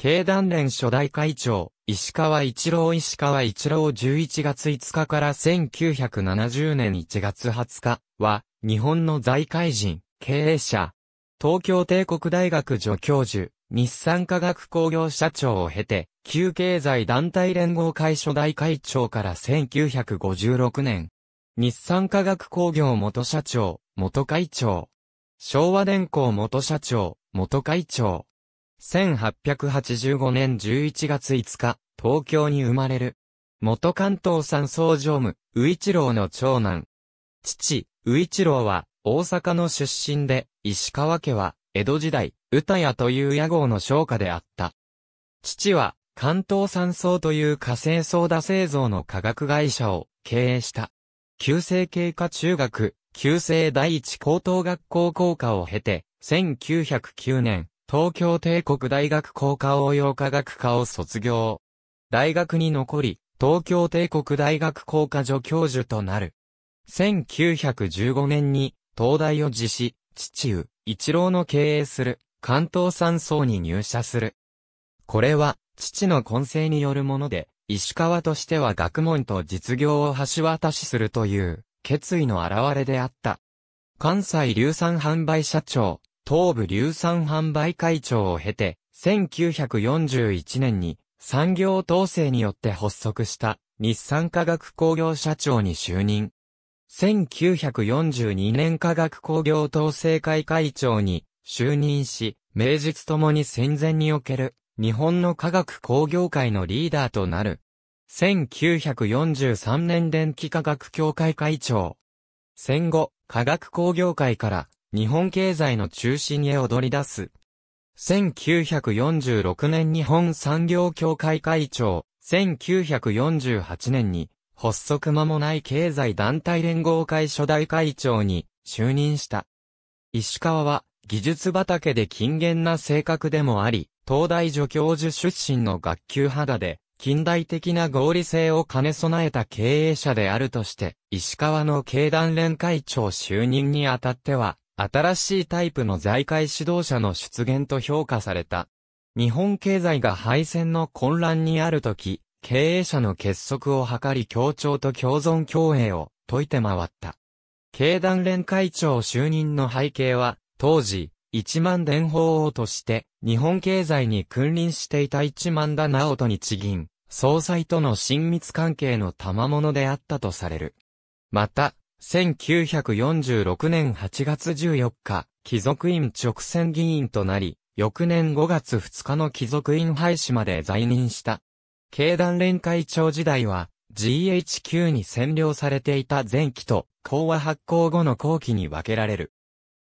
経団連初代会長、石川一郎石川一郎11月5日から1970年1月20日は、日本の財界人、経営者、東京帝国大学助教授、日産科学工業社長を経て、旧経済団体連合会初代会長から1956年、日産科学工業元社長、元会長、昭和電工元社長、元会長、1885年11月5日、東京に生まれる。元関東産総常務、宇一郎の長男。父、宇一郎は、大阪の出身で、石川家は、江戸時代、歌屋という屋号の商家であった。父は、関東産総という火星ソーダ製造の化学会社を経営した。旧制経過中学、旧制第一高等学校校科を経て、1909年、東京帝国大学工科応用科学科を卒業。大学に残り、東京帝国大学工科助教授となる。1915年に、東大を辞し、父宇、一郎の経営する、関東三層に入社する。これは、父の混成によるもので、石川としては学問と実業を橋渡しするという、決意の表れであった。関西硫酸販売社長、東部硫酸販売会長を経て、1941年に産業統制によって発足した日産科学工業社長に就任。1942年科学工業統制会会長に就任し、名実ともに戦前における日本の科学工業界のリーダーとなる。1943年電気科学協会会長。戦後、科学工業界から日本経済の中心へ躍り出す。1946年日本産業協会会長、1948年に発足間もない経済団体連合会初代会長に就任した。石川は技術畑で近厳な性格でもあり、東大助教授出身の学級肌で、近代的な合理性を兼ね備えた経営者であるとして、石川の経団連会長就任にあたっては、新しいタイプの財界指導者の出現と評価された。日本経済が敗戦の混乱にあるとき、経営者の結束を図り協調と共存共栄を解いて回った。経団連会長就任の背景は、当時、一万伝法王として、日本経済に君臨していた一万田直人に地銀、総裁との親密関係の賜物であったとされる。また、1946年8月14日、貴族院直選議員となり、翌年5月2日の貴族院廃止まで在任した。経団連会長時代は、GHQ に占領されていた前期と、講和発行後の後期に分けられる。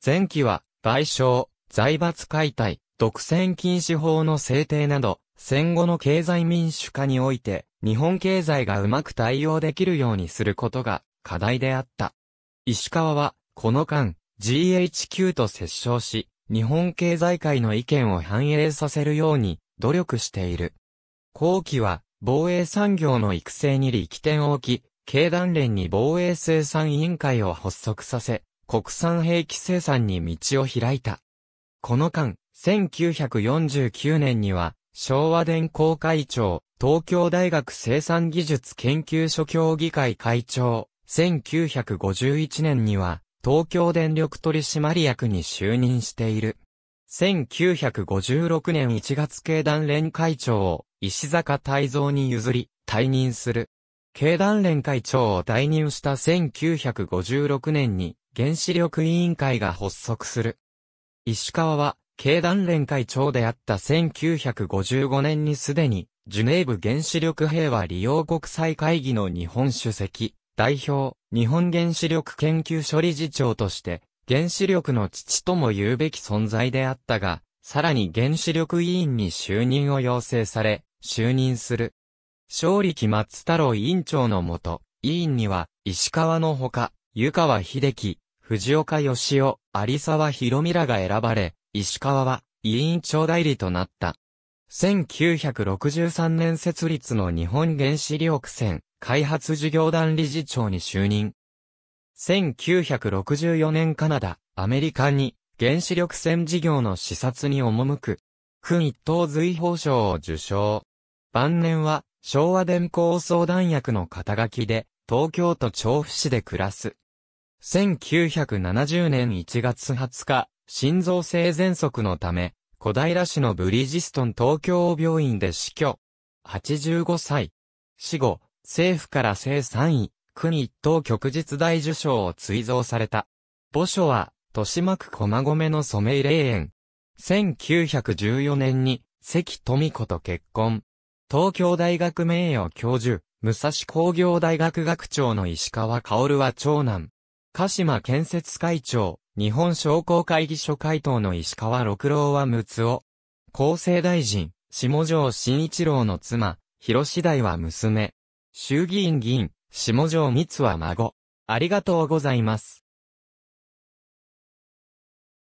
前期は、賠償、財閥解体、独占禁止法の制定など、戦後の経済民主化において、日本経済がうまく対応できるようにすることが課題であった。石川は、この間、GHQ と折衝し、日本経済界の意見を反映させるように努力している。後期は、防衛産業の育成に力点を置き、経団連に防衛生産委員会を発足させ、国産兵器生産に道を開いた。この間、1949年には、昭和電工会長、東京大学生産技術研究所協議会会長、1951年には、東京電力取締役に就任している。1956年1月経団連会長を石坂泰造に譲り、退任する。経団連会長を退任した1956年に原子力委員会が発足する。石川は経団連会長であった1955年にすでにジュネーブ原子力平和利用国際会議の日本主席、代表、日本原子力研究所理事長として、原子力の父とも言うべき存在であったが、さらに原子力委員に就任を要請され、就任する。勝力松太郎委員長のもと、委員には、石川のほか、湯川秀樹、藤岡義雄、有沢博美らが選ばれ、石川は、委員長代理となった。1963年設立の日本原子力船、開発事業団理事長に就任。1964年カナダ、アメリカに原子力船事業の視察に赴く。君一等随法賞を受賞。晩年は昭和電工相談役の肩書きで東京都調布市で暮らす。1970年1月20日、心臓性喘息のため、小平市のブリジストン東京病院で死去。85歳。死後、政府から正三位、国一等旭日大受賞を追贈された。墓所は、豊島区駒込の染井霊園。1914年に、関富子と結婚。東京大学名誉教授、武蔵工業大学学長の石川薫は長男。鹿島建設会長、日本商工会議所会頭の石川六郎は六男。厚生大臣、下条慎一郎の妻、広次代は娘。衆議院議員、下条光は孫。ありがとうございます。